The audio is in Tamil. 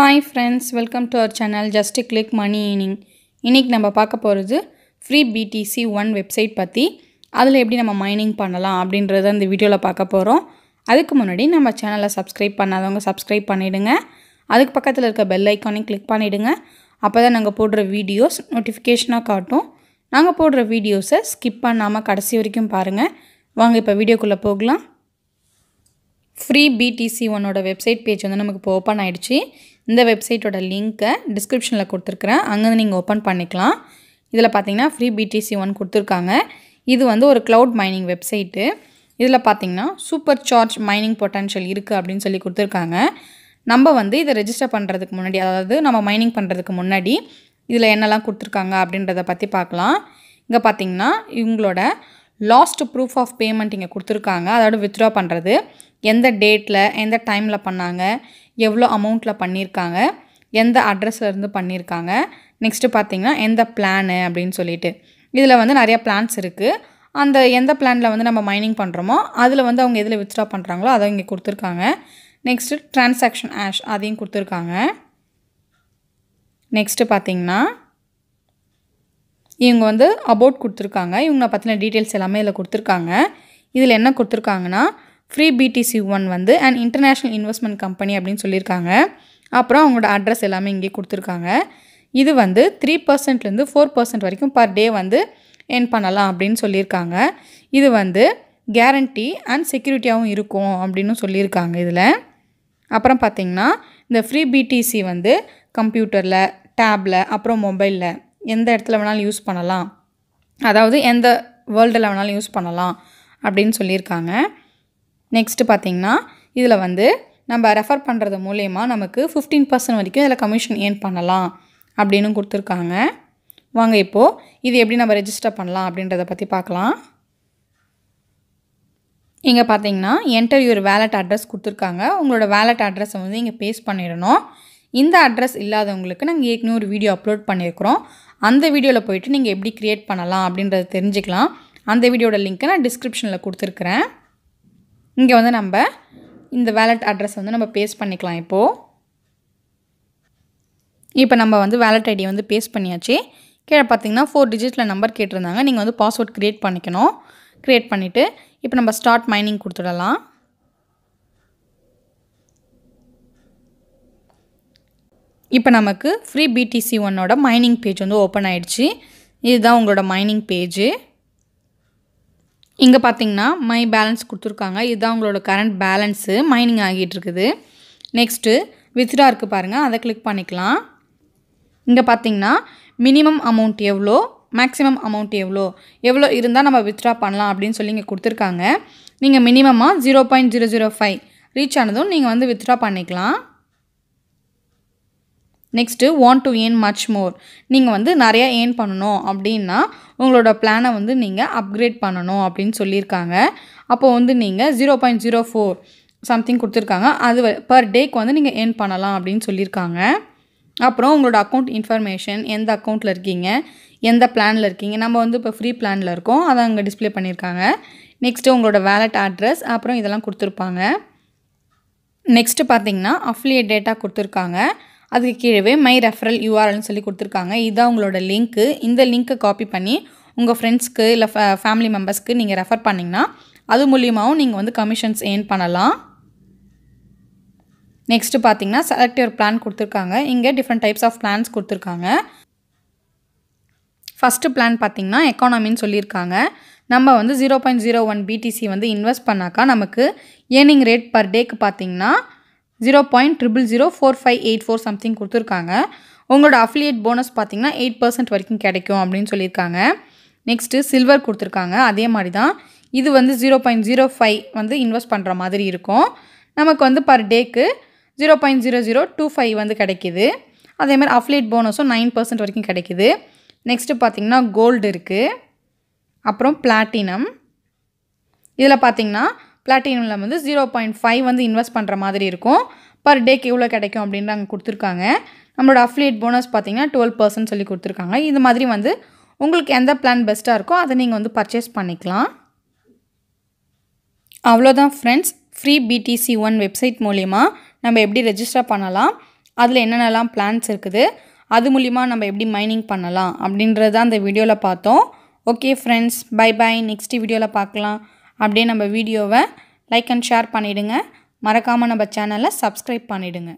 hi friends welcome to our channel just click money ஈனிங் இன்றைக்கி நம்ம பார்க்க போகிறது ஃப்ரீ பிடிசி ஒன் வெப்சைட் பற்றி அதில் எப்படி நம்ம மைனிங் பண்ணலாம் அப்படின்றத இந்த வீடியோவில் பார்க்க போகிறோம் அதுக்கு முன்னாடி நம்ம சேனலை சப்ஸ்கிரைப் பண்ணாதவங்க சப்ஸ்கிரைப் பண்ணிவிடுங்க அதுக்கு பக்கத்தில் இருக்க பெல் ஐக்கானையும் கிளிக் பண்ணிவிடுங்க அப்போ தான் நாங்கள் போடுற வீடியோஸ் நோட்டிஃபிகேஷனாக காட்டும் நாங்கள் போடுற வீடியோஸை ஸ்கிப் பண்ணாமல் கடைசி வரைக்கும் பாருங்கள் வாங்க இப்போ வீடியோக்குள்ளே போகலாம் ஃப்ரீ பிடிசி ஒன்னோட வெப்சைட் பேஜ் வந்து நமக்கு இப்போ ஓப்பன் ஆகிடுச்சு இந்த வெப்சைட்டோட லிங்க்கை டிஸ்கிரிப்ஷனில் கொடுத்துருக்குறேன் அங்கேருந்து நீங்கள் ஓப்பன் பண்ணிக்கலாம் இதில் பார்த்தீங்கன்னா ஃப்ரீ பிடிசி ஒன் கொடுத்துருக்காங்க இது வந்து ஒரு க்ளவுட் மைனிங் வெப்சைட்டு இதில் பார்த்தீங்கன்னா சூப்பர் சார்ஜ் மைனிங் பொட்டன்ஷியல் இருக்குது அப்படின்னு சொல்லி கொடுத்துருக்காங்க நம்ம வந்து இதை ரெஜிஸ்டர் பண்ணுறதுக்கு முன்னாடி அதாவது நம்ம மைனிங் பண்ணுறதுக்கு முன்னாடி இதில் என்னெல்லாம் கொடுத்துருக்காங்க அப்படின்றத பற்றி பார்க்கலாம் இங்கே பார்த்தீங்கன்னா இவங்களோட லாஸ்ட் ப்ரூஃப் ஆஃப் பேமெண்ட் இங்கே கொடுத்துருக்காங்க அதோட வித்ட்ரா பண்ணுறது எந்த டேட்டில் எந்த டைமில் பண்ணாங்க எவ்வளோ அமௌண்ட்டில் பண்ணியிருக்காங்க எந்த அட்ரஸ்லேருந்து பண்ணியிருக்காங்க நெக்ஸ்ட்டு பார்த்தீங்கன்னா எந்த பிளானு அப்படின்னு சொல்லிட்டு இதில் வந்து நிறையா பிளான்ஸ் இருக்குது அந்த எந்த பிளானில் வந்து நம்ம மைனிங் பண்ணுறோமோ அதில் வந்து அவங்க எதில் வித்ட்ரா பண்ணுறாங்களோ அதை இங்கே கொடுத்துருக்காங்க நெக்ஸ்ட்டு ட்ரான்சாக்ஷன் ஆஷ் அதையும் கொடுத்துருக்காங்க நெக்ஸ்ட்டு பார்த்திங்கன்னா இவங்க வந்து அபவுட் கொடுத்துருக்காங்க இவங்க பற்றின டீட்டெயில்ஸ் எல்லாமே இதில் கொடுத்துருக்காங்க இதில் என்ன கொடுத்துருக்காங்கன்னா ஃப்ரீ பிடிசி ஒன் வந்து அண்ட் இன்டர்நேஷ்னல் இன்வெஸ்ட்மெண்ட் கம்பெனி அப்படின்னு சொல்லியிருக்காங்க அப்புறம் அவங்களோட அட்ரஸ் எல்லாமே இங்கே கொடுத்துருக்காங்க இது வந்து த்ரீ பர்சன்ட்லேருந்து ஃபோர் பர்சன்ட் வரைக்கும் பர் டே வந்து ஏர்ன் பண்ணலாம் அப்படின்னு சொல்லியிருக்காங்க இது வந்து கேரண்டி அண்ட் செக்யூரிட்டியாகவும் இருக்கும் அப்படின்னு சொல்லியிருக்காங்க இதில் அப்புறம் பார்த்திங்கன்னா இந்த ஃப்ரீ பிடிசி வந்து கம்ப்யூட்டரில் டேப்பில் அப்புறம் மொபைலில் எந்த இடத்துல வேணாலும் யூஸ் பண்ணலாம் அதாவது எந்த வேர்ல்டில் வேணாலும் யூஸ் பண்ணலாம் அப்படின்னு சொல்லியிருக்காங்க நெக்ஸ்ட்டு பார்த்திங்கன்னா இதில் வந்து நம்ம ரெஃபர் பண்ணுறது மூலயமா நமக்கு ஃபிஃப்டீன் பர்சன்ட் வரைக்கும் இதில் கமிஷன் ஏன் பண்ணலாம் அப்படின்னு கொடுத்துருக்காங்க வாங்க இப்போது இது எப்படி நம்ம ரெஜிஸ்டர் பண்ணலாம் அப்படின்றத பற்றி பார்க்கலாம் இங்கே பார்த்தீங்கன்னா என்டர் யூர் வேலட் அட்ரஸ் கொடுத்துருக்காங்க உங்களோட வேலட் அட்ரஸை வந்து இங்கே பேஸ்ட் பண்ணிடணும் இந்த அட்ரஸ் இல்லாதவங்களுக்கு நாங்கள் ஏற்கனவே ஒரு வீடியோ அப்லோட் பண்ணியிருக்கிறோம் அந்த வீடியோவில் போயிட்டு நீங்கள் எப்படி க்ரியேட் பண்ணலாம் அப்படின்றத தெரிஞ்சுக்கலாம் அந்த வீடியோட லிங்க்கை நான் டிஸ்கிரிப்ஷனில் கொடுத்துருக்குறேன் இங்கே வந்து நம்ம இந்த வேலட் அட்ரஸ் வந்து நம்ம பேஸ்ட் பண்ணிக்கலாம் இப்போது இப்போ நம்ம வந்து வேலட் ஐடி வந்து பேஸ்ட் பண்ணியாச்சு கீழே பார்த்தீங்கன்னா ஃபோர் டிஜிட்டில் நம்பர் கேட்டிருந்தாங்க நீங்கள் வந்து பாஸ்வேர்ட் க்ரியேட் பண்ணிக்கணும் க்ரியேட் பண்ணிவிட்டு இப்போ நம்ம ஸ்டார்ட் மைனிங் கொடுத்துடலாம் இப்போ நமக்கு ஃப்ரீ பிடிசி ஒன்னோட மைனிங் பேஜ் வந்து ஓப்பன் ஆகிடுச்சு இதுதான் உங்களோட மைனிங் பேஜு இங்கே பார்த்தீங்கன்னா மை பேலன்ஸ் கொடுத்துருக்காங்க இதுதான் உங்களோட கரண்ட் பேலன்ஸு மைனிங் ஆகிட்டு இருக்குது நெக்ஸ்ட்டு வித்ரா இருக்குது பாருங்கள் அதை கிளிக் பண்ணிக்கலாம் இங்கே பார்த்தீங்கன்னா மினிமம் அமௌண்ட் எவ்வளோ மேக்ஸிமம் அமௌண்ட் எவ்வளோ எவ்வளோ இருந்தால் நம்ம வித்ரா பண்ணலாம் அப்படின்னு சொல்லி இங்கே கொடுத்துருக்காங்க நீங்கள் மினிமமாக zero point zero zero five reach ஆனதும் நீங்கள் வந்து வித்ரா பண்ணிக்கலாம் next want to earn much more நீங்கள் வந்து நிறையா ஏர்ன் பண்ணணும் அப்படின்னா உங்களோட பிளானை வந்து நீங்கள் அப்கிரேட் பண்ணணும் அப்படின்னு சொல்லியிருக்காங்க அப்போது வந்து நீங்கள் zero point zero four something கொடுத்துருக்காங்க அது பர் டேக்கு வந்து நீங்கள் ஏர்ன் பண்ணலாம் அப்படின்னு சொல்லியிருக்காங்க அப்புறம் உங்களோட அக்கௌண்ட் இன்ஃபர்மேஷன் எந்த அக்கௌண்ட்டில் இருக்கீங்க எந்த பிளானில் இருக்கீங்க நம்ம வந்து இப்போ ஃப்ரீ பிளானில் இருக்கோம் அதை அங்கே டிஸ்பிளே பண்ணியிருக்காங்க நெக்ஸ்ட்டு உங்களோட வேலட் அட்ரஸ் அப்புறம் இதெல்லாம் கொடுத்துருப்பாங்க நெக்ஸ்ட்டு பார்த்தீங்கன்னா அஃப்லியேட் டேட்டா கொடுத்துருக்காங்க அதுக்கு கீழே மை ரெஃபரல் யூஆர்எல்னு சொல்லி கொடுத்துருக்காங்க இதுதான் உங்களோட லிங்க்கு இந்த லிங்க்கை காப்பி பண்ணி உங்கள் ஃப்ரெண்ட்ஸ்க்கு இல்லை ஃபே ஃபேமிலி மெம்பர்ஸ்க்கு நீங்கள் ரெஃபர் பண்ணிங்கன்னா அது மூலியமாகவும் நீங்கள் வந்து கமிஷன்ஸ் ஏர்ன் பண்ணலாம் நெக்ஸ்ட்டு பார்த்தீங்கன்னா செலக்ட் யுவர் பிளான் கொடுத்துருக்காங்க இங்கே டிஃப்ரெண்ட் டைப்ஸ் ஆஃப் பிளான்ஸ் கொடுத்துருக்காங்க ஃபஸ்ட்டு பிளான் பார்த்திங்கன்னா எக்கானமின்னு சொல்லியிருக்காங்க நம்ம வந்து zero point zero one BTC வந்து இன்வெஸ்ட் பண்ணாக்கா நமக்கு ஏர்னிங் ரேட் பர் டேக்கு பார்த்திங்கன்னா zero point triple zero four five eight four something கொடுத்துருக்காங்க உங்களோட அஃபிலியேட் போனஸ் பார்த்திங்கன்னா எயிட் பர்சன்ட் வரைக்கும் கிடைக்கும் அப்படின்னு சொல்லியிருக்காங்க நெக்ஸ்ட்டு சில்வர் கொடுத்துருக்காங்க அதே மாதிரி தான் இது வந்து ஜீரோ பாயிண்ட் ஜீரோ ஃபைவ் வந்து இன்வெஸ்ட் பண்ணுற மாதிரி இருக்கும் நமக்கு வந்து பர் டேக்கு zero point zero zero two five வந்து கிடைக்கிது அதேமாதிரி அஃப்லேட் போனஸும் நைன் பர்சன்ட் வரைக்கும் கிடைக்கிது நெக்ஸ்ட்டு பார்த்திங்கன்னா கோல்டு இருக்குது அப்புறம் பிளாட்டினம் இதில் பார்த்திங்கன்னா பிளாட்டினமில் வந்து ஜீரோ பாயிண்ட் ஃபைவ் வந்து இன்வெஸ்ட் பண்ணுற மாதிரி இருக்கும் பர் டேக்கு எவ்வளோ கிடைக்கும் அப்படின்னு அங்கே கொடுத்துருக்காங்க நம்மளோட அஃப்லேட் போனஸ் பார்த்திங்கன்னா டுவெல் பர்சன்ட் சொல்லி கொடுத்துருக்காங்க இது மாதிரி வந்து உங்களுக்கு எந்த பிளான் பெஸ்ட்டாக இருக்கோ அதை நீங்கள் வந்து பர்ச்சேஸ் பண்ணிக்கலாம் அவ்வளோதான் friends free BTC one website மூலிமா நம்ம எப்படி ரெஜிஸ்டர் பண்ணலாம் அதில் என்னென்னலாம் பிளான்ஸ் இருக்குது அது மூலிமா நம்ம எப்படி மைனிங் பண்ணலாம் அப்படின்றத அந்த வீடியோவில் பார்த்தோம் okay friends bye bye next வீடியோவில் பார்க்கலாம் அப்படியே நம்ம வீடியோவை லைக் அண்ட் ஷேர் பண்ணிவிடுங்க மறக்காமல் நம்ம சேனலை சப்ஸ்கிரைப் பண்ணிவிடுங்க